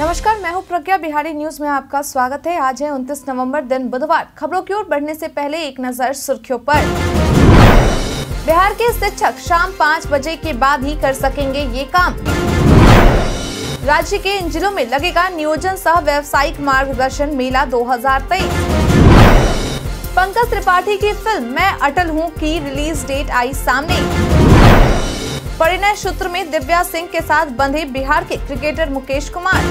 नमस्कार मैं हूं प्रज्ञा बिहारी न्यूज में आपका स्वागत है आज है 29 नवंबर दिन बुधवार खबरों की ओर बढ़ने से पहले एक नजर सुर्खियों पर बिहार के शिक्षक शाम पाँच बजे के बाद ही कर सकेंगे ये काम राज्य के इन जिलों में लगेगा नियोजन सह व्यावसायिक मार्गदर्शन मेला 2023 पंकज त्रिपाठी की फिल्म मैं अटल हूँ की रिलीज डेट आई सामने परिणय सूत्र में दिव्या सिंह के साथ बंधे बिहार के क्रिकेटर मुकेश कुमार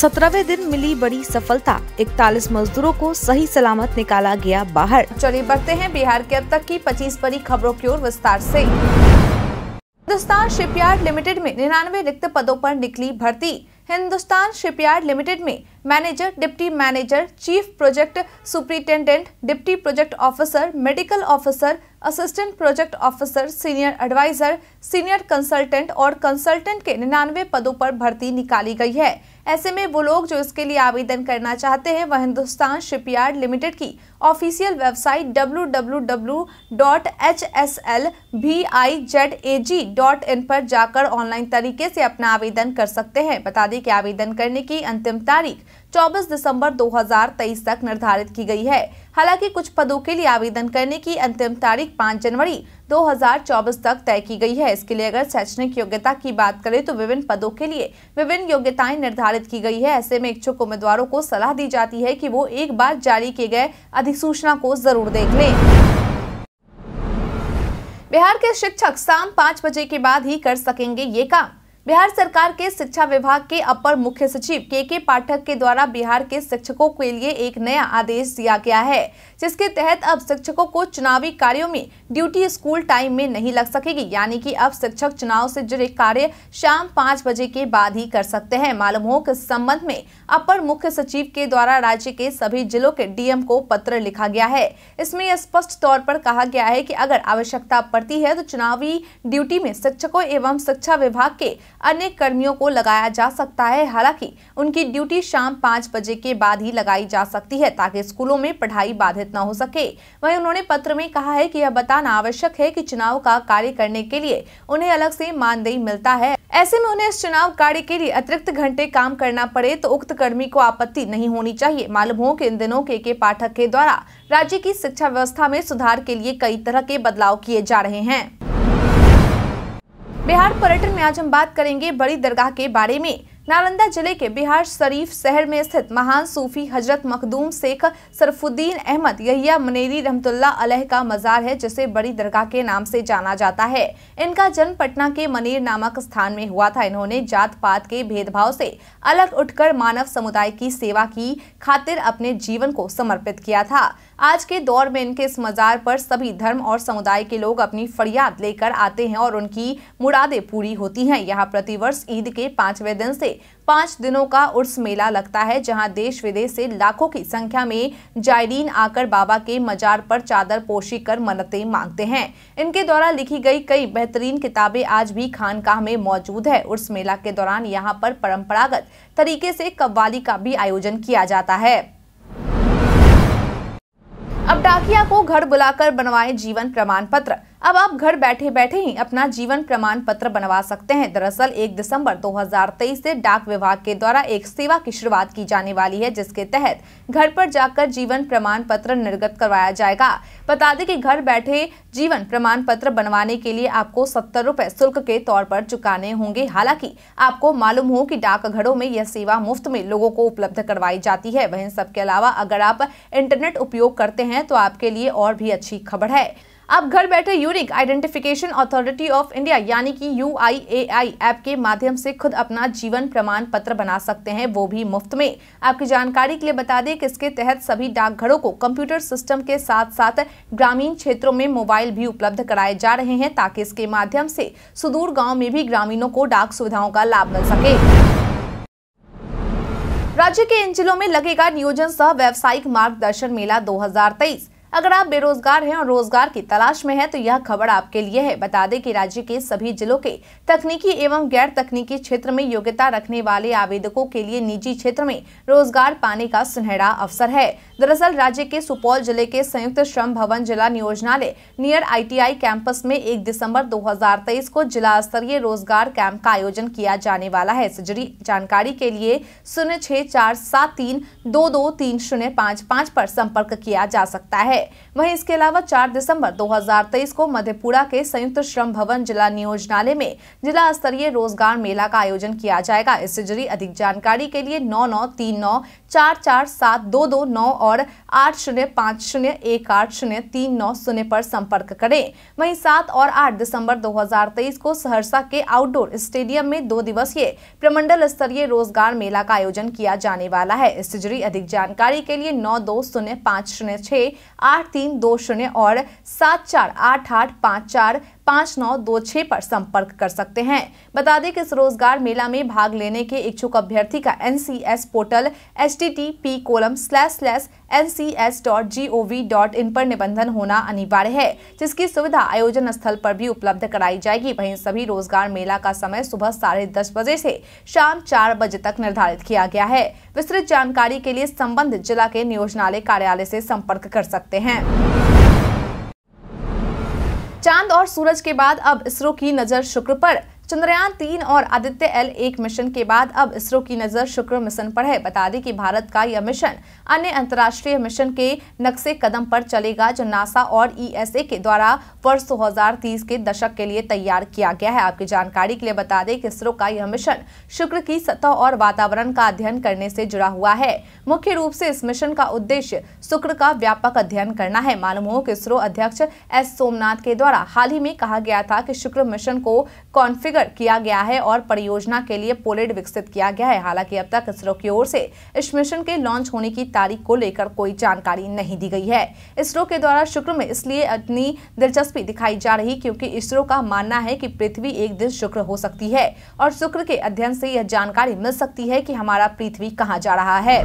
सत्रहवे दिन मिली बड़ी सफलता इकतालीस मजदूरों को सही सलामत निकाला गया बाहर चलिए बढ़ते हैं बिहार के अब तक की पच्चीस बड़ी खबरों की ओर विस्तार से हिंदुस्तान शिपयार्ड लिमिटेड में निन्यानवे रिक्त पदों पर निकली भर्ती हिंदुस्तान शिपयार्ड लिमिटेड में manager deputy manager chief project superintendent deputy project officer medical officer assistant project officer senior advisor senior consultant और कंसल्टेंट के निन्यानवे पदों पर भर्ती निकाली गई है ऐसे में वो लोग जो इसके लिए आवेदन करना चाहते हैं वह हिंदुस्तान शिपयार्ड लिमिटेड की ऑफिशियल वेबसाइट www.hslvizag.in पर जाकर ऑनलाइन तरीके से अपना आवेदन कर सकते हैं बता दें कि आवेदन करने की अंतिम तारीख 24 दिसंबर 2023 तक निर्धारित की गई है हालांकि कुछ पदों के लिए आवेदन करने की अंतिम तारीख 5 जनवरी 2024 तक तय की गई है इसके लिए अगर शैक्षणिक योग्यता की बात करें तो विभिन्न पदों के लिए विभिन्न योग्यताएं निर्धारित की गई है ऐसे में इच्छुक उम्मीदवारों को सलाह दी जाती है कि वो एक बार जारी किए गए अधिक अधिक सूचना को जरूर देख लें बिहार के शिक्षक शाम पाँच बजे के बाद ही कर सकेंगे ये काम बिहार सरकार के शिक्षा विभाग के अपर मुख्य सचिव के के पाठक के द्वारा बिहार के शिक्षकों के लिए एक नया आदेश दिया गया है जिसके तहत अब शिक्षकों को चुनावी कार्यों में ड्यूटी स्कूल टाइम में नहीं लग सकेगी यानी कि अब शिक्षक चुनाव से जुड़े कार्य शाम पाँच बजे के बाद ही कर सकते हैं मालूम हो कि इस संबंध में अपर मुख्य सचिव के द्वारा राज्य के सभी जिलों के डीएम को पत्र लिखा गया है इसमें स्पष्ट तौर पर कहा गया है की अगर आवश्यकता पड़ती है तो चुनावी ड्यूटी में शिक्षकों एवं शिक्षा विभाग के अन्य कर्मियों को लगाया जा सकता है हालांकि उनकी ड्यूटी शाम पाँच बजे के बाद ही लगाई जा सकती है ताकि स्कूलों में पढ़ाई बाधित न हो सके वहीं उन्होंने पत्र में कहा है कि यह बताना आवश्यक है कि चुनाव का कार्य करने के लिए उन्हें अलग से मानदेय मिलता है ऐसे में उन्हें इस चुनाव कार्य के लिए अतिरिक्त घंटे काम करना पड़े तो उक्त कर्मी को आपत्ति नहीं होनी चाहिए मालूम हो कि इन दिनों के के पाठक के द्वारा राज्य की शिक्षा व्यवस्था में सुधार के लिए कई तरह के बदलाव किए जा रहे हैं बिहार पर्यटन में आज हम बात करेंगे बड़ी दरगाह के बारे में नालंदा जिले के बिहार शरीफ शहर में स्थित महान सूफी हजरत मखदूम शेख सरफुद्दीन अहमद यहिया मनेरी रहमतुल्ला अलह का मज़ार है जिसे बड़ी दरगाह के नाम से जाना जाता है इनका जन्म पटना के मनेर नामक स्थान में हुआ था इन्होंने जात पात के भेदभाव से अलग उठकर मानव समुदाय की सेवा की खातिर अपने जीवन को समर्पित किया था आज के दौर में इनके इस मज़ार पर सभी धर्म और समुदाय के लोग अपनी फरियाद लेकर आते हैं और उनकी मुरादें पूरी होती हैं यहाँ प्रतिवर्ष ईद के पांचवे दिन से पांच दिनों का उर्स मेला लगता है जहाँ देश विदेश से लाखों की संख्या में जायरीन आकर बाबा के मजार पर चादर पोशी कर मन्नते मांगते हैं इनके द्वारा लिखी गई कई बेहतरीन किताबें आज भी खानकाह में मौजूद है उर्स मेला के दौरान यहाँ पर परंपरागत तरीके से कव्वाली का भी आयोजन किया जाता है अब पटाखिया को घर बुलाकर बनवाए जीवन प्रमाण पत्र अब आप घर बैठे बैठे ही अपना जीवन प्रमाण पत्र बनवा सकते हैं दरअसल 1 दिसंबर 2023 से डाक विभाग के द्वारा एक सेवा की शुरुआत की जाने वाली है जिसके तहत घर पर जाकर जीवन प्रमाण पत्र निर्गत करवाया जाएगा बता दें कि घर बैठे जीवन प्रमाण पत्र बनवाने के लिए आपको सत्तर रूपए शुल्क के तौर पर चुकाने होंगे हालांकि आपको मालूम हो डाक डाकघरों में यह सेवा मुफ्त में लोगों को उपलब्ध करवाई जाती है वह सबके अलावा अगर आप इंटरनेट उपयोग करते हैं तो तो आपके लिए और भी अच्छी खबर है आप घर बैठे unique identification authority of India यानी कि यू ऐप के माध्यम से खुद अपना जीवन प्रमाण पत्र बना सकते हैं वो भी मुफ्त में आपकी जानकारी के लिए बता दें कि इसके तहत सभी डाकघरों को कंप्यूटर सिस्टम के साथ साथ ग्रामीण क्षेत्रों में मोबाइल भी उपलब्ध कराए जा रहे हैं ताकि इसके माध्यम से सुदूर गाँव में भी ग्रामीणों को डाक सुविधाओं का लाभ मिल सके राज्य के इन जिलों में लगेगा नियोजन सह व्यावसायिक मार्गदर्शन मेला 2023 अगर आप बेरोजगार हैं और रोजगार की तलाश में है तो यह खबर आपके लिए है बता दें कि राज्य के सभी जिलों के तकनीकी एवं गैर तकनीकी क्षेत्र में योग्यता रखने वाले आवेदकों के लिए निजी क्षेत्र में रोजगार पाने का सुनहरा अवसर है दरअसल राज्य के सुपौल जिले के संयुक्त श्रम भवन जिला नियोजनालय नियर आई कैंपस में एक दिसम्बर दो को जिला स्तरीय रोजगार कैंप का आयोजन किया जाने वाला है जुड़ी जानकारी के लिए शून्य छह चार सात तीन दो दो तीन शून्य पाँच पाँच पर संपर्क किया जा सकता है है वहीं इसके अलावा 4 दिसंबर 2023 को मधेपुरा के संयुक्त श्रम भवन जिला नियोजनालय में जिला स्तरीय रोजगार मेला का आयोजन किया जाएगा इससे जुड़ी अधिक जानकारी के लिए नौ नौ तीन नौ चार चार सात दो दो नौ और आठ शून्य पाँच शून्य एक आठ शून्य तीन नौ शून्य पर संपर्क करें वहीं सात और आठ दिसंबर 2023 को सहरसा के आउटडोर स्टेडियम में दो दिवसीय प्रमंडल स्तरीय रोजगार मेला का आयोजन किया जाने वाला है इससे जुड़ी अधिक जानकारी के लिए नौ दो शून्य पाँच शून्य छः आठ तीन दो शून्य और सात चार आठ आठ पाँच चार पाँच नौ दो छः पर संपर्क कर सकते हैं बता दें कि इस रोजगार मेला में भाग लेने के इच्छुक अभ्यर्थी का N portal H T T P colon slash slash N C S dot G O V dot in पर निबंधन होना अनिवार्य है जिसकी सुविधा आयोजन स्थल पर भी उपलब्ध कराई जाएगी वहीं सभी रोजगार मेला का समय सुबह साढ़े दस बजे से शाम चार बजे तक निर्धारित किया गया है विस्तृत जानकारी के लिए संबंधित जिला के नियोजनालय कार्यालय से संपर्क कर सकते हैं चांद और सूरज के बाद अब इसरो की नजर शुक्र पर चंद्रयान तीन और आदित्य एल एक मिशन के बाद अब इसरो की नजर शुक्र मिशन पर है बता दें कि भारत का यह मिशन अन्य अंतर्राष्ट्रीय मिशन के नक्शे कदम पर चलेगा जो नासा और ईएसए के द्वारा वर्ष 2030 के दशक के लिए तैयार किया गया है आपकी जानकारी के लिए बता दें कि इसरो का यह मिशन शुक्र की सतह और वातावरण का अध्ययन करने से जुड़ा हुआ है मुख्य रूप से इस मिशन का उद्देश्य शुक्र का व्यापक अध्ययन करना है मालूम हो कि इसरो अध्यक्ष एस सोमनाथ के द्वारा हाल ही में कहा गया था कि शुक्र मिशन को कॉन्फिगर किया गया है और परियोजना के लिए पोलेट विकसित किया गया है हालांकि अब तक इसरो की ओर से इस मिशन के लॉन्च होने की तारीख को लेकर कोई जानकारी नहीं दी गई है इसरो के द्वारा शुक्र में इसलिए अपनी दिलचस्पी दिखाई जा रही क्योंकि इसरो का मानना है कि पृथ्वी एक दिन शुक्र हो सकती है और शुक्र के अध्ययन से यह जानकारी मिल सकती है कि हमारा पृथ्वी कहाँ जा रहा है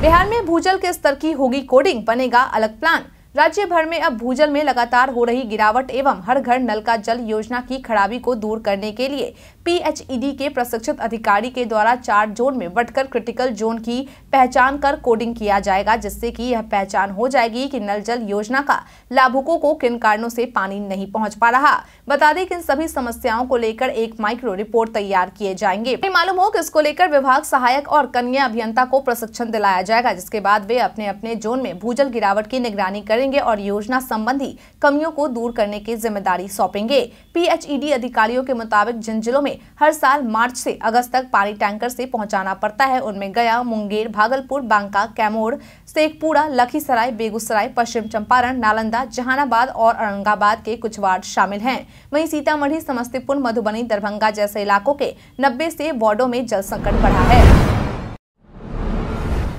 बिहार में भूजल के स्तर की होगी कोडिंग बनेगा अलग प्लान राज्य भर में अब भूजल में लगातार हो रही गिरावट एवं हर घर नल का जल योजना की खराबी को दूर करने के लिए पीएचईडी e के प्रशिक्षित अधिकारी के द्वारा चार जोन में बटकर क्रिटिकल जोन की पहचान कर कोडिंग किया जाएगा जिससे कि यह पहचान हो जाएगी कि नल जल योजना का लाभुकों को किन कारणों से पानी नहीं पहुंच पा रहा बता दें कि इन सभी समस्याओं को लेकर एक माइक्रो रिपोर्ट तैयार किए जाएंगे मालूम हो की इसको लेकर विभाग सहायक और कन्या अभियंता को प्रशिक्षण दिलाया जाएगा जिसके बाद वे अपने अपने जोन में भूजल गिरावट की निगरानी कर करेंगे और योजना संबंधी कमियों को दूर करने की जिम्मेदारी सौंपेंगे पीएचईडी अधिकारियों के मुताबिक जिन जिलों में हर साल मार्च से अगस्त तक पानी टैंकर से पहुंचाना पड़ता है उनमें गया मुंगेर भागलपुर बांका कैमोर शेखपुरा लखीसराय बेगूसराय पश्चिम चंपारण नालंदा जहानाबाद और औरंगाबाद के कुछ वार्ड शामिल है वही सीतामढ़ी समस्तीपुर मधुबनी दरभंगा जैसे इलाकों के नब्बे से वार्डो में जल संकट बढ़ा है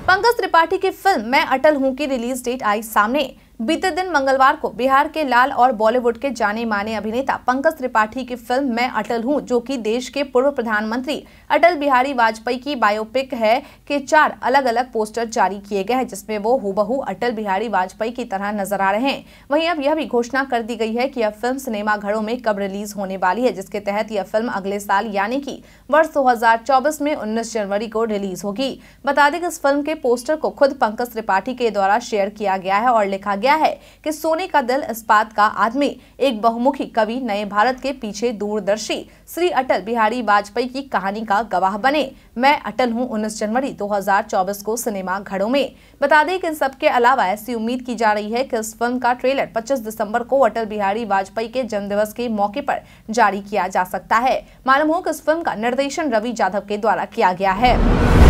पंकज त्रिपाठी की फिल्म मैं अटल हूं की रिलीज डेट आई सामने बीते दिन मंगलवार को बिहार के लाल और बॉलीवुड के जाने माने अभिनेता पंकज त्रिपाठी की फिल्म मैं अटल हूँ जो कि देश के पूर्व प्रधानमंत्री अटल बिहारी वाजपेयी की बायोपिक है के चार अलग अलग पोस्टर जारी किए गए हैं जिसमें वो हुबहू अटल बिहारी वाजपेयी की तरह नजर आ रहे हैं वहीं अब यह भी घोषणा कर दी गई है की यह फिल्म सिनेमाघरों में कब रिलीज होने वाली है जिसके तहत यह फिल्म अगले साल यानी की वर्ष दो में उन्नीस जनवरी को रिलीज होगी बता दें कि इस फिल्म के पोस्टर को खुद पंकज त्रिपाठी के द्वारा शेयर किया गया है और लिखा गया गया है कि सोने का दिल इस्पात का आदमी एक बहुमुखी कवि नए भारत के पीछे दूरदर्शी श्री अटल बिहारी वाजपेयी की कहानी का गवाह बने मैं अटल हूँ उन्नीस जनवरी 2024 को सिनेमा घरों में बता दें कि इन सबके अलावा ऐसी उम्मीद की जा रही है कि इस फिल्म का ट्रेलर पच्चीस दिसम्बर को अटल बिहारी वाजपेयी के जन्मदिवस के मौके पर जारी किया जा सकता है मालूम हो कि इस फिल्म का निर्देशन रवि जाधव के द्वारा किया गया है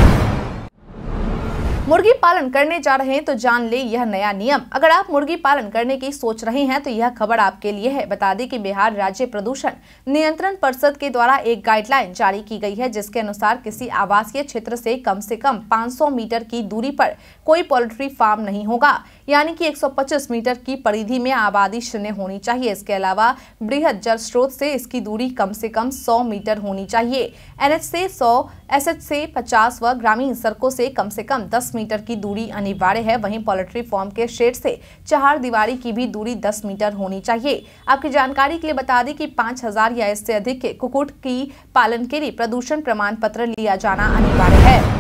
मुर्गी पालन करने जा रहे हैं तो जान ले यह नया नियम अगर आप मुर्गी पालन करने की सोच रहे हैं तो यह खबर आपके लिए है बता दें कि बिहार राज्य प्रदूषण नियंत्रण परिषद के द्वारा एक गाइडलाइन जारी की गई है जिसके अनुसार किसी आवासीय क्षेत्र से कम से कम 500 मीटर की दूरी पर कोई पोल्ट्री फार्म नहीं होगा यानी कि 125 मीटर की परिधि में आबादी शून्य होनी चाहिए इसके अलावा बृहद जल स्रोत से इसकी दूरी कम से कम 100 मीटर होनी चाहिए एनएच से 100 एसएच से 50 व ग्रामीण सड़कों से कम से कम 10 मीटर की दूरी अनिवार्य है वहीं पोल्ट्री फॉर्म के शेड से चार दीवारी की भी दूरी दस मीटर होनी चाहिए आपकी जानकारी के लिए बता दें कि पाँच या इससे अधिक के कुकुट की पालन के लिए प्रदूषण प्रमाण पत्र लिया जाना अनिवार्य है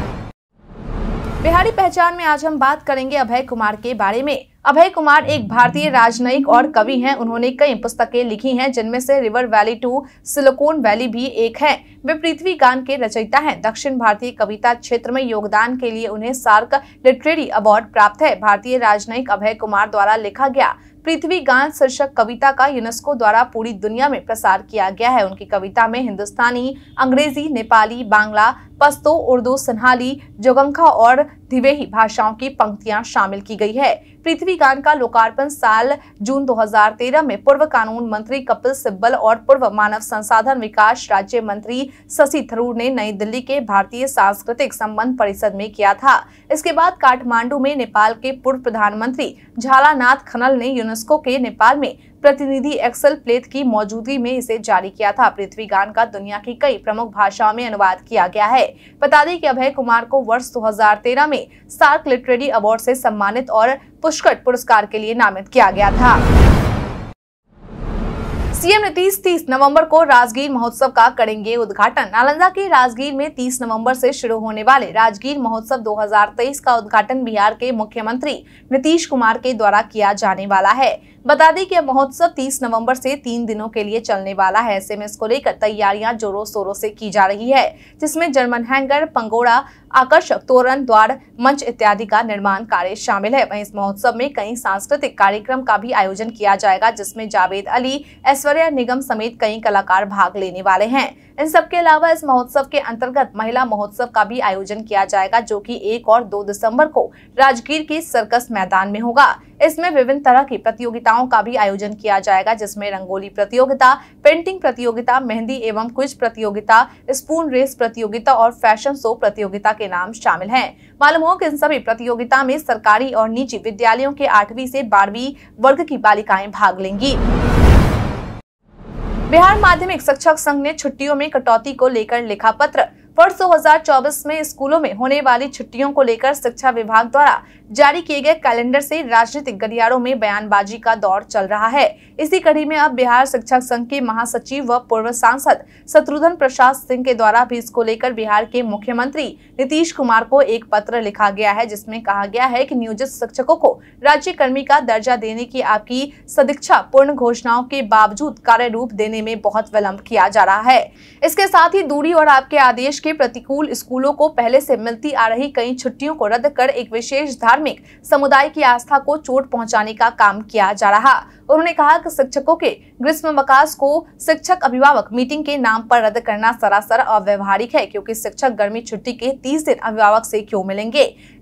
बिहारी पहचान में आज हम बात करेंगे अभय कुमार के बारे में अभय कुमार एक भारतीय राजनयिक और कवि हैं उन्होंने कई पुस्तकें लिखी हैं जिनमें से river valley to silicon valley भी एक है वे पृथ्वी गान के रचयिता हैं दक्षिण भारतीय कविता क्षेत्र में योगदान के लिए उन्हें सार्क लिटरेरी अवार्ड प्राप्त है भारतीय राजनयिक अभय कुमार द्वारा लिखा गया पृथ्वी गान शीर्षक कविता का यूनेस्को द्वारा पूरी दुनिया में प्रसार किया गया है उनकी कविता में हिंदुस्तानी अंग्रेजी नेपाली बांग्ला पस्तो उर्दू सिन्हाली जोगंखा और धिवेही भाषाओं की पंक्तियां शामिल की गई है पृथ्वी गान का लोकार्पण साल जून 2013 में पूर्व कानून मंत्री कपिल सिब्बल और पूर्व मानव संसाधन विकास राज्य मंत्री शशि थरूर ने नई दिल्ली के भारतीय सांस्कृतिक संबंध परिषद में किया था इसके बाद काठमांडू में नेपाल के पूर्व प्रधानमंत्री झालानाथ खनल ने यूनेस्को के नेपाल में प्रतिनिधि एक्सल प्लेथ की मौजूदगी में इसे जारी किया था पृथ्वी गान का दुनिया की कई प्रमुख भाषाओं में अनुवाद किया गया है बता दें कि अभय कुमार को वर्ष 2013 में सार्क लिटरेरी अवार्ड से सम्मानित और पुष्कर पुरस्कार के लिए नामित किया गया था सीएम नीतीश 30 नवंबर को राजगीर महोत्सव का करेंगे उद्घाटन नालंदा के राजगीर में 30 नवंबर से शुरू होने वाले राजगीर महोत्सव 2023 का उद्घाटन बिहार के मुख्यमंत्री नीतीश कुमार के द्वारा किया जाने वाला है बता दें कि यह महोत्सव 30 नवंबर से तीन दिनों के लिए चलने वाला है ऐसे में इसको लेकर तैयारियां जोरों शोरों से की जा रही है जिसमें जर्मन हैंगर पंगोड़ा आकर्षक तोरण द्वार मंच इत्यादि का निर्माण कार्य शामिल है वहीं इस महोत्सव में कई सांस्कृतिक कार्यक्रम का भी आयोजन किया जाएगा जिसमें जावेद अली ऐश्वर्या निगम समेत कई कलाकार भाग लेने वाले हैं इन सबके अलावा इस महोत्सव के अंतर्गत महिला महोत्सव का भी आयोजन किया जाएगा जो कि एक और दो दिसंबर को राजगीर के सर्कस मैदान में होगा इसमें विभिन्न तरह की प्रतियोगिताओं का भी आयोजन किया जाएगा जिसमें रंगोली प्रतियोगिता पेंटिंग प्रतियोगिता मेहंदी एवं क्विज प्रतियोगिता स्पून रेस प्रतियोगिता और फैशन शो प्रतियोगिता के नाम शामिल हैं मालूम हो कि इन सभी प्रतियोगिता में सरकारी और निजी विद्यालयों के आठवीं से बारहवीं वर्ग की बालिकाएं भाग लेंगी बिहार माध्यमिक शिक्षक संघ ने छुट्टियों में कटौती को लेकर लिखा पत्र वर्ष 2024 में स्कूलों में होने वाली छुट्टियों को लेकर शिक्षा विभाग द्वारा जारी किए गए कैलेंडर से राजनीतिक गलियारों में बयानबाजी का दौर चल रहा है इसी कड़ी में अब बिहार शिक्षक संघ के महासचिव व पूर्व सांसद शत्रुघ्न प्रसाद सिंह के द्वारा भी इसको लेकर बिहार के मुख्यमंत्री नीतीश कुमार को एक पत्र लिखा गया है जिसमें कहा गया है कि नियोजित शिक्षकों को राज्य कर्मी का दर्जा देने की आपकी सदीक्षा पूर्ण घोषणाओं के बावजूद कार्य रूप देने में बहुत विलम्ब किया जा रहा है इसके साथ ही दूरी और आपके आदेश के प्रतिकूल स्कूलों को पहले से मिलती आ रही कई छुट्टियों को रद्द कर एक विशेष धार धार्मिक समुदाय की आस्था को चोट पहुंचाने का काम किया जा रहा उन्होंने कहा कि शिक्षकों के ग्रीष्म वकास को शिक्षक अभिभावक मीटिंग के नाम पर रद्द करना सरासर अव्यवहारिक है क्योंकि शिक्षक गर्मी छुट्टी के 30 दिन अभिभावक से क्यों मिलेंगे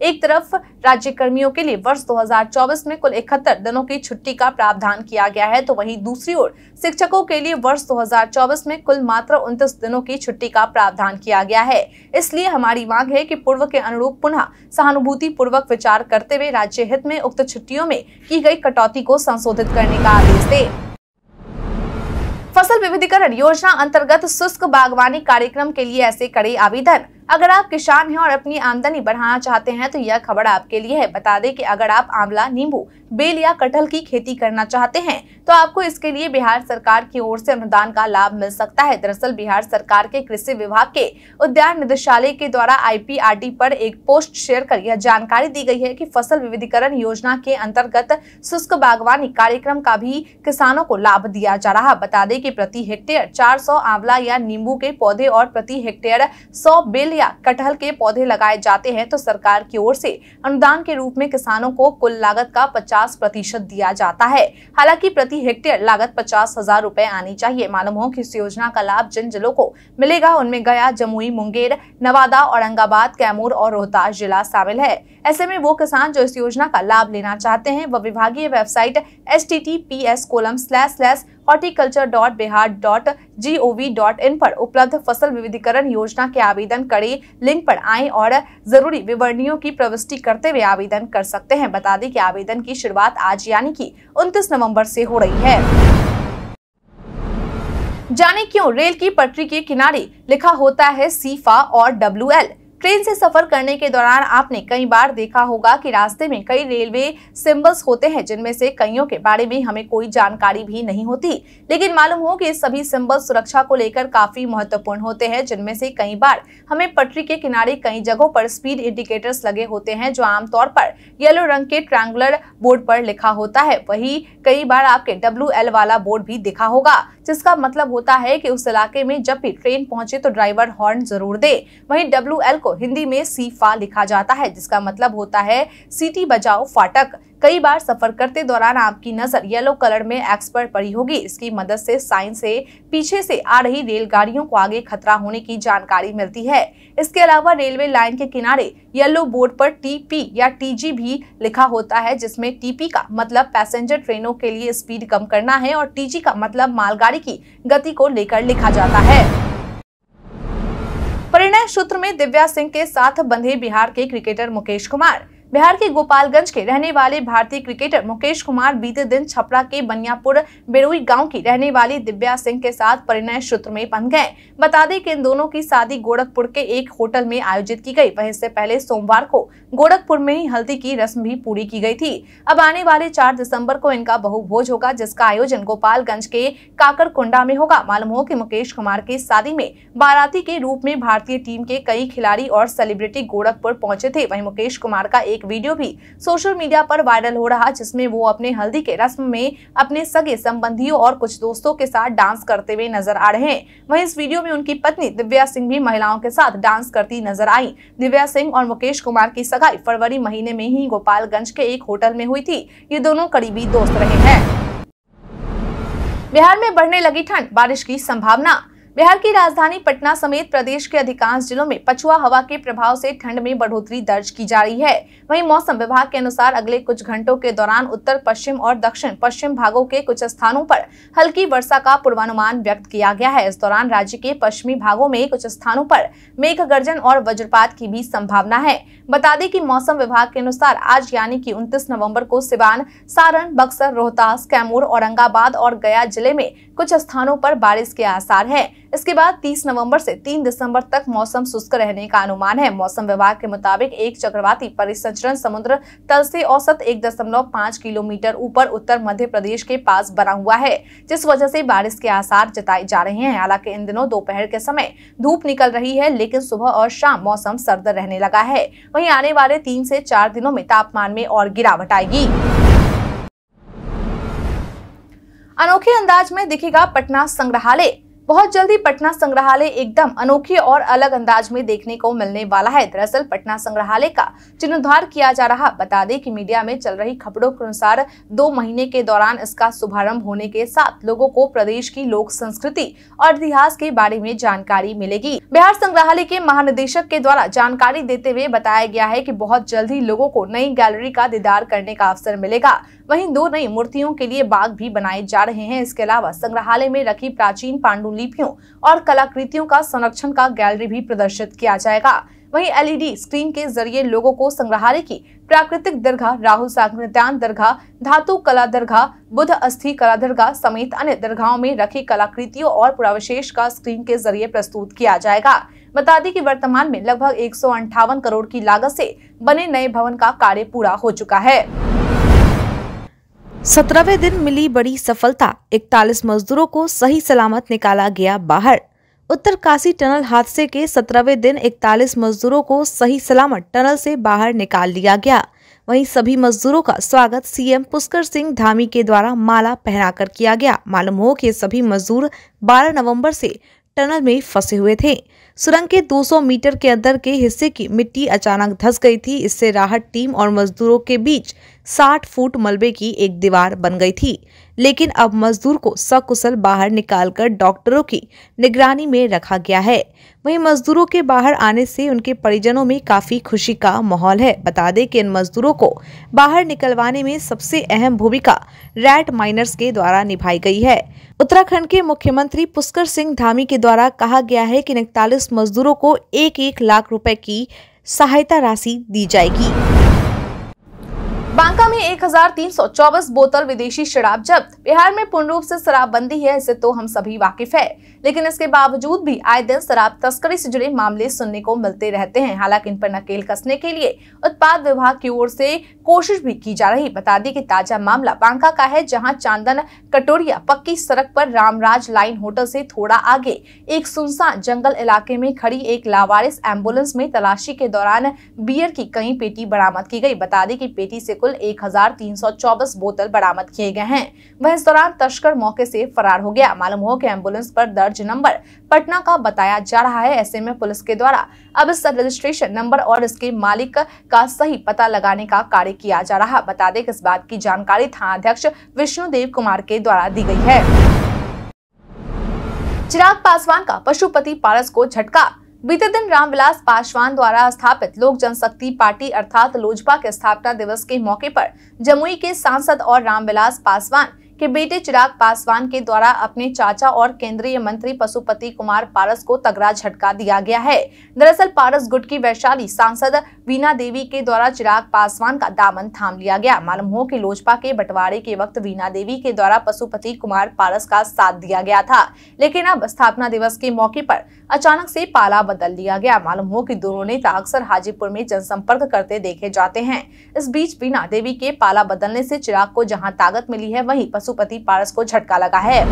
एक तरफ राज्य कर्मियों के लिए वर्ष 2024 में कुल इकहत्तर दिनों की छुट्टी का प्रावधान किया गया है तो वही दूसरी ओर शिक्षकों के लिए वर्ष दो में कुल मात्र उन्तीस दिनों की छुट्टी का प्रावधान किया गया है इसलिए हमारी मांग है की पूर्व के अनुरूप पुनः सहानुभूति पूर्वक विचार करते हुए राज्य हित में उक्त छुट्टियों में की गई कटौती को संशोधित करने का आदेश दे फसल विविधीकरण योजना अंतर्गत शुष्क बागवानी कार्यक्रम के लिए ऐसे कड़े आवेदन अगर आप किसान हैं और अपनी आमदनी बढ़ाना चाहते हैं तो यह खबर आपके लिए है बता दें कि अगर आप आंवला नींबू बेल या कटहल की खेती करना चाहते हैं तो आपको इसके लिए बिहार सरकार की ओर से अनुदान का लाभ मिल सकता है दरअसल बिहार सरकार के कृषि विभाग के उद्यान निदेशालय के द्वारा आईपीआरटी पर एक पोस्ट शेयर कर यह जानकारी दी गई है कि फसल विविधीकरण योजना के अंतर्गत शुष्क बागवानी कार्यक्रम का भी किसानों को लाभ दिया जा रहा बता दें कि प्रति हेक्टेयर चार आंवला या नींबू के पौधे और प्रति हेक्टेयर सौ बेल या कटहल के पौधे लगाए जाते हैं तो सरकार की ओर से अनुदान के रूप में किसानों को कुल लागत का 50 प्रतिशत दिया जाता है हालांकि प्रति हेक्टेयर लागत पचास हजार रूपए आनी चाहिए मालूम हो कि इस योजना का लाभ जिन जिलों को मिलेगा उनमें गया जमुई मुंगेर नवादा औरंगाबाद कैमूर और रोहतास जिला शामिल है ऐसे में वो किसान जो इस योजना का लाभ लेना चाहते हैं वह विभागीय website S T T P S colon slash slash horticulture पर उपलब्ध फसल विविधीकरण योजना के आवेदन करें लिंक पर आए और जरूरी विवरणियों की प्रविष्टि करते हुए आवेदन कर सकते हैं बता दें कि आवेदन की शुरुआत आज यानी की 29 नवम्बर से हो रही है जाने क्यों रेल की पटरी के किनारे लिखा होता है सीफा और डब्ल्यू ट्रेन से सफर करने के दौरान आपने कई बार देखा होगा कि रास्ते में कई रेलवे सिंबल्स होते हैं जिनमें से कईयों के बारे में हमें कोई जानकारी भी नहीं होती लेकिन मालूम हो कि सभी सिंबल सुरक्षा को लेकर काफी महत्वपूर्ण होते हैं जिनमें से कई बार हमें पटरी के किनारे कई जगहों पर स्पीड इंडिकेटर्स लगे होते हैं जो आमतौर पर येलो रंग के ट्रैंगुलर बोर्ड पर लिखा होता है वही कई बार आपके डब्ल्यू वाला बोर्ड भी दिखा होगा जिसका मतलब होता है की उस इलाके में जब भी ट्रेन पहुंचे तो ड्राइवर हॉर्न जरूर दे वही डब्ल्यू को को हिंदी में सीफा लिखा जाता है जिसका मतलब होता है सीटी बजाओ फाटक कई बार सफर करते दौरान आपकी नजर येलो कलर में एक्सपर्ट पड़ी होगी इसकी मदद से साइन से पीछे से आ रही रेलगाड़ियों को आगे खतरा होने की जानकारी मिलती है इसके अलावा रेलवे लाइन के किनारे येलो बोर्ड पर टीपी या टीजी भी लिखा होता है जिसमें टीपी का मतलब पैसेंजर ट्रेनों के लिए स्पीड कम करना है और टीजी का मतलब मालगाड़ी की गति को लेकर लिखा जाता है निर्णय सूत्र में दिव्या सिंह के साथ बंधे बिहार के क्रिकेटर मुकेश कुमार बिहार के गोपालगंज के रहने वाले भारतीय क्रिकेटर मुकेश कुमार बीते दिन छपरा के बनियापुर बेरोई गांव की रहने वाली दिव्या सिंह के साथ परिणय सूत्र में बन गए बता दें कि इन दोनों की शादी गोरखपुर के एक होटल में आयोजित की गई वहीं इससे पहले सोमवार को गोरखपुर में ही हल्दी की रस्म भी पूरी की गई थी अब आने वाले चार दिसम्बर को इनका बहुभोज होगा जिसका आयोजन गोपालगंज के काकरकुंडा में होगा मालूम हो की मुकेश कुमार की शादी में बाराती के रूप में भारतीय टीम के कई खिलाड़ी और सेलिब्रिटी गोरखपुर पहुंचे थे वही मुकेश कुमार का एक एक वीडियो भी सोशल मीडिया पर वायरल हो रहा जिसमें वो अपने हल्दी के रस्म में अपने सगे संबंधियों और कुछ दोस्तों के साथ डांस करते हुए नजर आ रहे हैं वहीं इस वीडियो में उनकी पत्नी दिव्या सिंह भी महिलाओं के साथ डांस करती नजर आई दिव्या सिंह और मुकेश कुमार की सगाई फरवरी महीने में ही गोपालगंज के एक होटल में हुई थी ये दोनों करीबी दोस्त रहे हैं बिहार में बढ़ने लगी ठंड बारिश की संभावना बिहार की राजधानी पटना समेत प्रदेश के अधिकांश जिलों में पछुआ हवा के प्रभाव से ठंड में बढ़ोतरी दर्ज की जा रही है वहीं मौसम विभाग के अनुसार अगले कुछ घंटों के दौरान उत्तर पश्चिम और दक्षिण पश्चिम भागों के कुछ स्थानों पर हल्की वर्षा का पूर्वानुमान व्यक्त किया गया है इस दौरान राज्य के पश्चिमी भागों में कुछ स्थानों पर मेघ गर्जन और वज्रपात की भी संभावना है बता दें की मौसम विभाग के अनुसार आज यानी की उन्तीस नवम्बर को सिवान सारण बक्सर रोहतास कैमूर औरंगाबाद और गया जिले में कुछ स्थानों पर बारिश के आसार हैं इसके बाद 30 नवंबर से 3 दिसंबर तक मौसम शुष्क रहने का अनुमान है मौसम विभाग के मुताबिक एक चक्रवाती परिसंचरण समुद्र तल से औसत 1.5 किलोमीटर ऊपर उत्तर मध्य प्रदेश के पास बना हुआ है जिस वजह से बारिश के आसार जताए जा रहे हैं हालांकि इन दिनों दोपहर के समय धूप निकल रही है लेकिन सुबह और शाम मौसम सर्द रहने लगा है वही आने वाले तीन से चार दिनों में तापमान में और गिरावट आएगी अनोखे अंदाज में दिखेगा पटना संग्रहालय बहुत जल्दी पटना संग्रहालय एकदम अनोखे और अलग अंदाज में देखने को मिलने वाला है दरअसल पटना संग्रहालय का जीर्णोद्वार किया जा रहा बता दें कि मीडिया में चल रही खबरों के अनुसार दो महीने के दौरान इसका शुभारंभ होने के साथ लोगों को प्रदेश की लोक संस्कृति और इतिहास के बारे में जानकारी मिलेगी बिहार संग्रहालय के महानिदेशक के द्वारा जानकारी देते हुए बताया गया है की बहुत जल्द ही को नई गैलरी का दीदार करने का अवसर मिलेगा वहीं दो नई मूर्तियों के लिए बाग भी बनाए जा रहे हैं इसके अलावा संग्रहालय में रखी प्राचीन पांडु लिपियों और कलाकृतियों का संरक्षण का गैलरी भी प्रदर्शित किया जाएगा वहीं एलईडी स्क्रीन के जरिए लोगों को संग्रहालय की प्राकृतिक दरगाह राहुल सागरत्यान दरगाह धातु कला दरगाह बुद्ध अस्थि कला दरगाह समेत अन्य दरगाहों में रखी कलाकृतियों और पुरावशेष का स्क्रीन के जरिए प्रस्तुत किया जाएगा बता दें कि वर्तमान में लगभग एक करोड़ की लागत से बने नए भवन का कार्य पूरा हो चुका है सत्रहवें दिन मिली बड़ी सफलता इकतालीस मजदूरों को सही सलामत निकाला गया बाहर उत्तर काशी टनल हादसे के सत्रहवें दिन इकतालीस मजदूरों को सही सलामत टनल से बाहर निकाल लिया गया वहीं सभी मजदूरों का स्वागत सीएम पुष्कर सिंह धामी के द्वारा माला पहनाकर किया गया मालूम हो कि सभी मजदूर 12 नवंबर से टनल में फंसे हुए थे सुरंग के 200 मीटर के अंदर के हिस्से की मिट्टी अचानक धस गई थी इससे राहत टीम और मजदूरों के बीच 60 फुट मलबे की एक दीवार बन गई थी लेकिन अब मजदूर को सकुशल बाहर निकालकर डॉक्टरों की निगरानी में रखा गया है वहीं मजदूरों के बाहर आने से उनके परिजनों में काफ़ी खुशी का माहौल है बता दें कि इन मजदूरों को बाहर निकलवाने में सबसे अहम भूमिका रैट माइनर्स के द्वारा निभाई गई है उत्तराखंड के मुख्यमंत्री पुष्कर सिंह धामी के द्वारा कहा गया है की इकतालीस मजदूरों को एक एक लाख रुपए की सहायता राशि दी जाएगी बांका में 1324 बोतल विदेशी शराब जब्त बिहार में पूर्ण रूप से शराबबंदी है इसे तो हम सभी वाकिफ है लेकिन इसके बावजूद भी आए दिन शराब तस्करी से जुड़े मामले सुनने को मिलते रहते हैं हालांकि इन पर नकेल कसने के लिए उत्पाद विभाग की ओर से कोशिश भी की जा रही बता दी की ताजा मामला बांका का है जहाँ चांदन कटोरिया पक्की सड़क आरोप रामराज लाइन होटल ऐसी थोड़ा आगे एक सुनसान जंगल इलाके में खड़ी एक लावारिस एम्बुलेंस में तलाशी के दौरान बियर की कई पेटी बरामद की गयी बता दी की पेटी ऐसी कुल एक बोतल बरामद किए गए हैं वह इस दौरान तस्कर मौके से फरार हो गया मालूम हो कि एम्बुलेंस पर दर्ज नंबर पटना का बताया जा रहा है ऐसे में पुलिस के द्वारा अब इस रजिस्ट्रेशन नंबर और इसके मालिक का सही पता लगाने का कार्य किया जा रहा बता दें इस बात की जानकारी थाना अध्यक्ष विष्णुदेव कुमार के द्वारा दी गयी है चिराग पासवान का पशुपति पारस को झटका बीते दिन रामविलास पासवान द्वारा स्थापित लोक जनशक्ति पार्टी अर्थात लोजपा के स्थापना दिवस के मौके पर जमुई के सांसद और रामविलास पासवान कि बेटे चिराग पासवान के द्वारा अपने चाचा और केंद्रीय मंत्री पशुपति कुमार पारस को तगड़ा झटका दिया गया है दरअसल पारस गुट की वैशाली सांसद वीना देवी के द्वारा चिराग पासवान का दामन थाम लिया गया मालूम हो कि लोजपा के बंटवारे के वक्त वीना देवी के द्वारा पशुपति कुमार पारस का साथ दिया गया था लेकिन अब स्थापना दिवस के मौके पर अचानक से पाला बदल लिया गया मालूम हो कि दोनों नेता अक्सर हाजीपुर में जनसंपर्क करते देखे जाते हैं इस बीच वीना देवी के पाला बदलने से चिराग को जहां ताकत मिली है वहीं पशु पशुपति पारस को झटका लगा है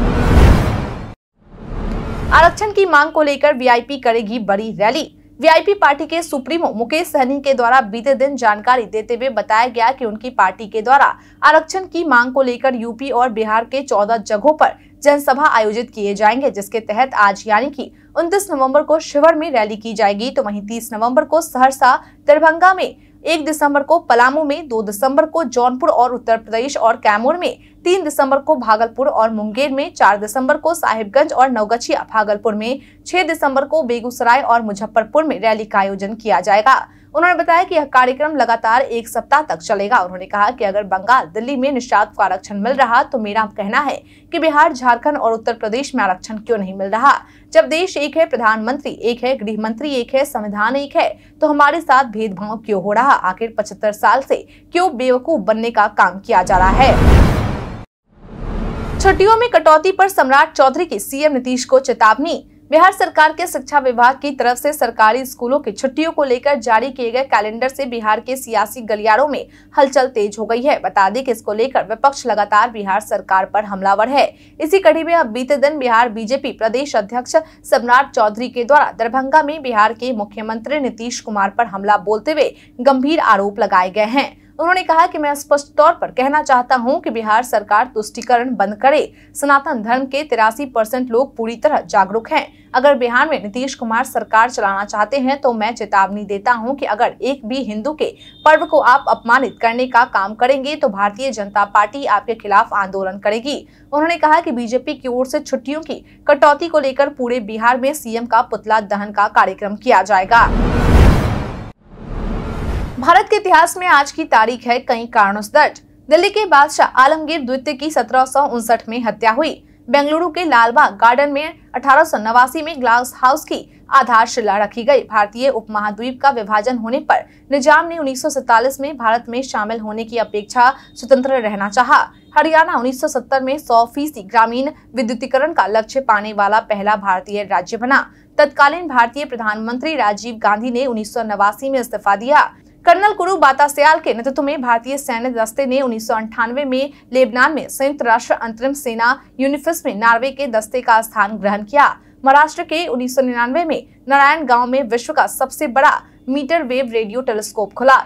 आरक्षण की मांग को लेकर वीआईपी करेगी बड़ी रैली वीआईपी पार्टी के सुप्रीमो मुकेश सहनी के द्वारा बीते दिन जानकारी देते हुए बताया गया कि उनकी पार्टी के द्वारा आरक्षण की मांग को लेकर यूपी और बिहार के 14 जगहों पर जनसभा आयोजित किए जाएंगे जिसके तहत आज यानी कि 29 नवंबर को शिवर में रैली की जाएगी तो वहीं 30 नवंबर को सहरसा दरभंगा में एक दिसंबर को पलामू में दो दिसंबर को जौनपुर और उत्तर प्रदेश और कैमूर में तीन दिसंबर को भागलपुर और मुंगेर में चार दिसंबर को साहिबगंज और नवगछिया भागलपुर में छह दिसंबर को बेगूसराय और मुजफ्फरपुर में रैली का आयोजन किया जाएगा उन्होंने बताया कि यह कार्यक्रम लगातार एक सप्ताह तक चलेगा उन्होंने कहा कि अगर बंगाल दिल्ली में निषाद को आरक्षण मिल रहा तो मेरा कहना है कि बिहार झारखंड और उत्तर प्रदेश में आरक्षण क्यों नहीं मिल रहा जब देश एक है प्रधानमंत्री एक है गृह मंत्री एक है संविधान एक है तो हमारे साथ भेदभाव क्यों हो रहा आखिर पचहत्तर साल ऐसी क्यों बेवकूफ बनने का काम किया जा रहा है छुट्टियों में कटौती पर सम्राट चौधरी की सीएम नीतीश को चेतावनी बिहार सरकार के शिक्षा विभाग की तरफ से सरकारी स्कूलों की छुट्टियों को लेकर जारी किए गए कैलेंडर से बिहार के सियासी गलियारों में हलचल तेज हो गई है बता दें कि इसको लेकर विपक्ष लगातार बिहार सरकार पर हमलावर है इसी कड़ी में अब बीते दिन बिहार बीजेपी प्रदेश अध्यक्ष सम्राट चौधरी के द्वारा दरभंगा में बिहार के मुख्यमंत्री नीतीश कुमार पर हमला बोलते हुए गंभीर आरोप लगाए गए हैं उन्होंने कहा कि मैं स्पष्ट तौर पर कहना चाहता हूं कि बिहार सरकार तुष्टिकरण बंद करे सनातन धर्म के तिरासी परसेंट लोग पूरी तरह जागरूक हैं अगर बिहार में नीतीश कुमार सरकार चलाना चाहते हैं तो मैं चेतावनी देता हूं कि अगर एक भी हिंदू के पर्व को आप अपमानित करने का काम करेंगे तो भारतीय जनता पार्टी आपके खिलाफ आंदोलन करेगी उन्होंने कहा की बीजेपी की ओर से छुट्टियों की कटौती को लेकर पूरे बिहार में सीएम का पुतला दहन का कार्यक्रम किया जाएगा भारत के इतिहास में आज की तारीख है कई कारणों से दर्ज दिल्ली के बादशाह आलमगीर द्वितीय की सत्रह में हत्या हुई बेंगलुरु के लालबाग गार्डन में अठारह में ग्लास हाउस की आधारशिला रखी गई भारतीय उपमहाद्वीप का विभाजन होने पर निजाम ने उन्नीस में भारत में शामिल होने की अपेक्षा स्वतंत्र रहना चाहा। हरियाणा 1970 में 100 फीसदी ग्रामीण विद्युतीकरण का लक्ष्य पाने वाला पहला भारतीय राज्य बना तत्कालीन भारतीय प्रधानमंत्री राजीव गांधी ने उन्नीस में इस्तीफा दिया कर्नल कुरु बातासयाल के नेतृत्व में भारतीय सैन्य दस्ते ने उन्नीस में लेबनान में संयुक्त राष्ट्र अंतरिम सेना यूनिफिस में नॉर्वे के दस्ते का स्थान ग्रहण किया महाराष्ट्र के उन्नीस में नारायण गांव में विश्व का सबसे बड़ा मीटर वेव रेडियो टेलीस्कोप खुला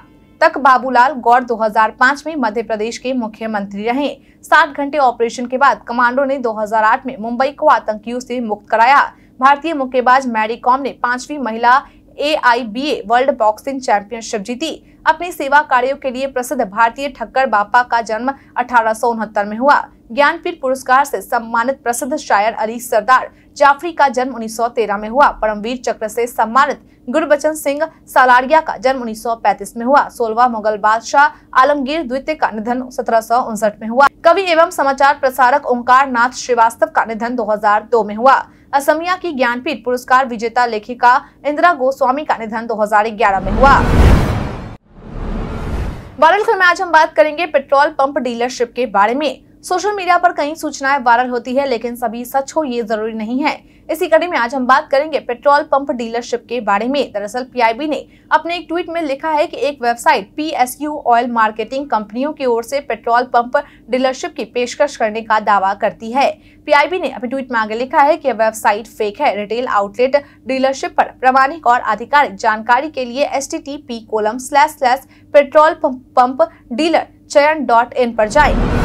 तक बाबूलाल गौर 2005 में मध्य प्रदेश के मुख्यमंत्री रहे सात घंटे ऑपरेशन के बाद कमांडो ने 2008 में मुंबई को आतंकियों से मुक्त कराया भारतीय मुक्केबाज मैरी कॉम ने पांचवी महिला ए वर्ल्ड बॉक्सिंग चैंपियनशिप जीती अपने सेवा कार्यों के लिए प्रसिद्ध भारतीय ठक्कर बापा का जन्म अठारह में हुआ ज्ञानपीठ पुरस्कार से सम्मानित प्रसिद्ध शायर अली सरदार जाफरी का जन्म 1913 में हुआ परमवीर चक्र से सम्मानित गुरबचन सिंह सालारिया का जन्म 1935 में हुआ सोलवा मुगल बादशाह आलमगीर द्वितीय का निधन सत्रह में हुआ कवि एवं समाचार प्रसारक ओंकार नाथ श्रीवास्तव का निधन दो में हुआ असमिया की ज्ञानपीठ पुरस्कार विजेता लेखिका इंदिरा गोस्वामी का निधन 2011 में हुआ बारल में आज हम बात करेंगे पेट्रोल पंप डीलरशिप के बारे में सोशल मीडिया पर कई सूचनाएं वायरल होती है लेकिन सभी सच हो ये जरूरी नहीं है इसी कड़ी में आज हम बात करेंगे पेट्रोल पंप डीलरशिप के बारे में दरअसल पीआईबी ने अपने एक ट्वीट में लिखा है कि एक वेबसाइट पीएसयू ऑयल मार्केटिंग कंपनियों की ओर से पेट्रोल पंप डीलरशिप की पेशकश करने का दावा करती है पीआईबी ने अपने ट्वीट में आगे लिखा है कि वेबसाइट फेक है रिटेल आउटलेट डीलरशिप पर प्रमाणिक और आधिकारिक जानकारी के लिए S T T P colon slash slash petrol pump dealer चयन डॉट इन पर जाए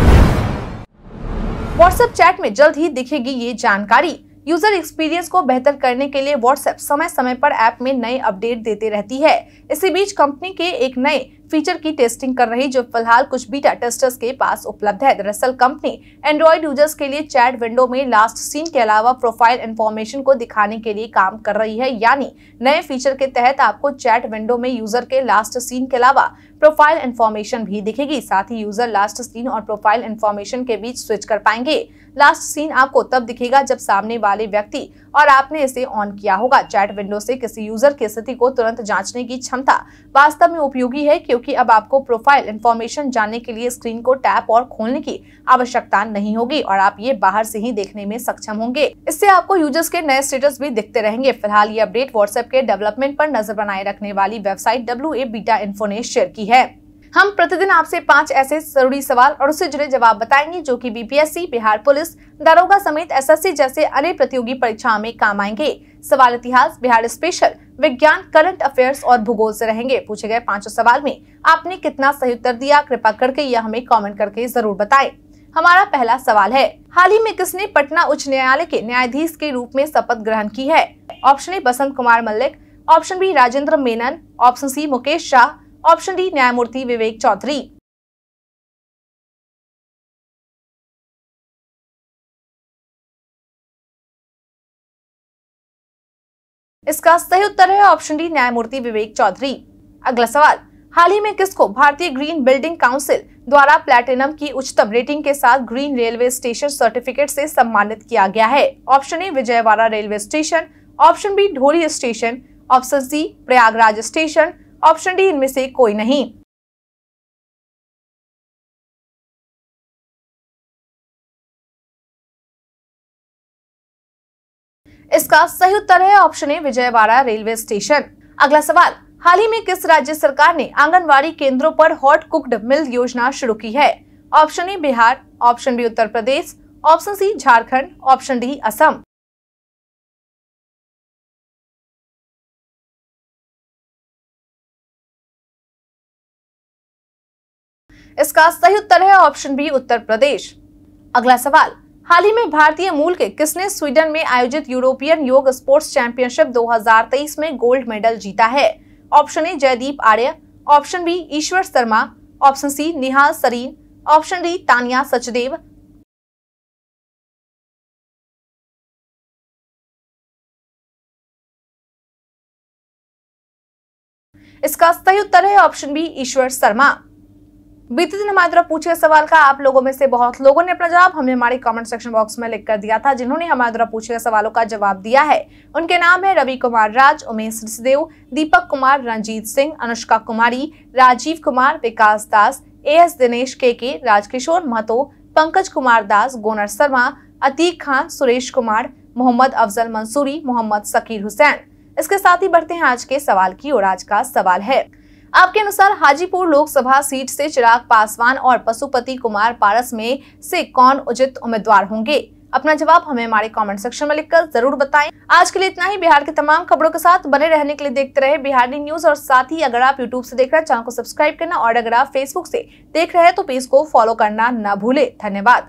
व्हाट्सएप चैट में जल्द ही दिखेगी ये जानकारी यूजर एक्सपीरियंस को बेहतर करने के लिए व्हाट्सएप समय समय पर ऐप में नए अपडेट देते रहती है इसी बीच कंपनी के एक नए फीचर की टेस्टिंग कर रही जो फिलहाल कुछ बीटा टेस्टर्स के पास उपलब्ध है दरअसल कंपनी एंड्रॉइड यूजर्स के लिए चैट विंडो में लास्ट सीन के अलावा प्रोफाइल इन्फॉर्मेशन को दिखाने के लिए काम कर रही है यानी नए फीचर के तहत आपको चैट विंडो में यूजर के लास्ट सीन के अलावा प्रोफाइल इन्फॉर्मेशन भी दिखेगी साथ ही यूजर लास्ट सीन और प्रोफाइल इन्फॉर्मेशन के बीच स्विच कर पाएंगे लास्ट सीन आपको तब दिखेगा जब सामने वाले व्यक्ति और आपने इसे ऑन किया होगा चैट विंडो से किसी यूजर की स्थिति को तुरंत जांचने की क्षमता वास्तव में उपयोगी है क्योंकि अब आपको प्रोफाइल इन्फॉर्मेशन जानने के लिए स्क्रीन को टैप और खोलने की आवश्यकता नहीं होगी और आप ये बाहर से ही देखने में सक्षम होंगे इससे आपको यूजर्स के नए स्टेटस भी दिखते रहेंगे फिलहाल ये अपडेट व्हाट्सएप के डेवलपमेंट पर नजर बनाए रखने वाली website W A beta info ने शेयर की है हम प्रतिदिन आपसे पांच ऐसे जरूरी सवाल और उससे जुड़े जवाब बताएंगे जो कि बीपीएससी बिहार पुलिस दारोगा समेत एसएससी जैसे अन्य प्रतियोगी परीक्षाओं में काम आएंगे सवाल इतिहास बिहार स्पेशल विज्ञान करंट अफेयर्स और भूगोल से रहेंगे पूछे गए पांचों सवाल में आपने कितना सही उत्तर दिया कृपा करके यह हमें कॉमेंट करके जरूर बताए हमारा पहला सवाल है हाल ही में किसने पटना उच्च न्यायालय के न्यायाधीश के रूप में शपथ ग्रहण की है option A Basant Kumar Mallik option B Rajendra Menon option C Mukesh Shah option D न्यायमूर्ति विवेक चौधरी इसका सही उत्तर है ऑप्शन डी न्यायमूर्ति विवेक चौधरी अगला सवाल हाल ही में किसको भारतीय ग्रीन बिल्डिंग काउंसिल द्वारा प्लेटिनम की उच्चतम रेटिंग के साथ ग्रीन रेलवे स्टेशन सर्टिफिकेट से सम्मानित किया गया है option A Vijayawada railway station option B Dholi station option C Prayagraj station option D इनमें से कोई नहीं इसका सही उत्तर है option A Vijayawada railway station अगला सवाल हाल ही में किस राज्य सरकार ने आंगनवाड़ी केंद्रों पर हॉट कुक्ड मिल योजना शुरू की है option A Bihar option B Uttar Pradesh option C Jharkhand option D Assam इसका सही उत्तर है ऑप्शन बी उत्तर प्रदेश अगला सवाल हाल ही में भारतीय मूल के किसने स्वीडन में आयोजित यूरोपियन योग स्पोर्ट्स चैंपियनशिप 2023 में गोल्ड मेडल जीता है option A Jaideep Arya option B Ishwar Sharma option C Nihal Sarin option D Tania Sachdev इसका सही उत्तर है ऑप्शन बी ईश्वर शर्मा बीते दिन हमारे द्वारा पूछे सवाल का आप लोगों में से बहुत लोगों ने अपना जवाब हमें हमारे कमेंट सेक्शन बॉक्स में लिख कर दिया था जिन्होंने हमारे द्वारा पूछे गए सवालों का जवाब दिया है उनके नाम है Ravi Kumar Raj Umesh Sisdev Deepak Kumar Ranjit Singh Anushka Kumari Rajeev Kumar Vikas Das A S Dinesh K K Rajkishore Mahato Pankaj Kumar दास गोनर शर्मा अतीक खान सुरेश कुमार मोहम्मद अफजल मंसूरी मोहम्मद सकीर हुसैन इसके साथ ही बढ़ते हैं आज के सवाल की और आज का सवाल है आपके अनुसार हाजीपुर लोकसभा सीट से चिराग पासवान और पशुपति कुमार पारस में से कौन उचित उम्मीदवार होंगे अपना जवाब हमें हमारे कमेंट सेक्शन में लिखकर जरूर बताएं। आज के लिए इतना ही बिहार के तमाम खबरों के साथ बने रहने के लिए देखते रहे बिहारी न्यूज और साथ ही अगर आप यूट्यूब से देख रहे हैं चैनल को सब्सक्राइब करना और अगर आप फेसबुक से देख रहे हैं तो पेज को फॉलो करना न भूले धन्यवाद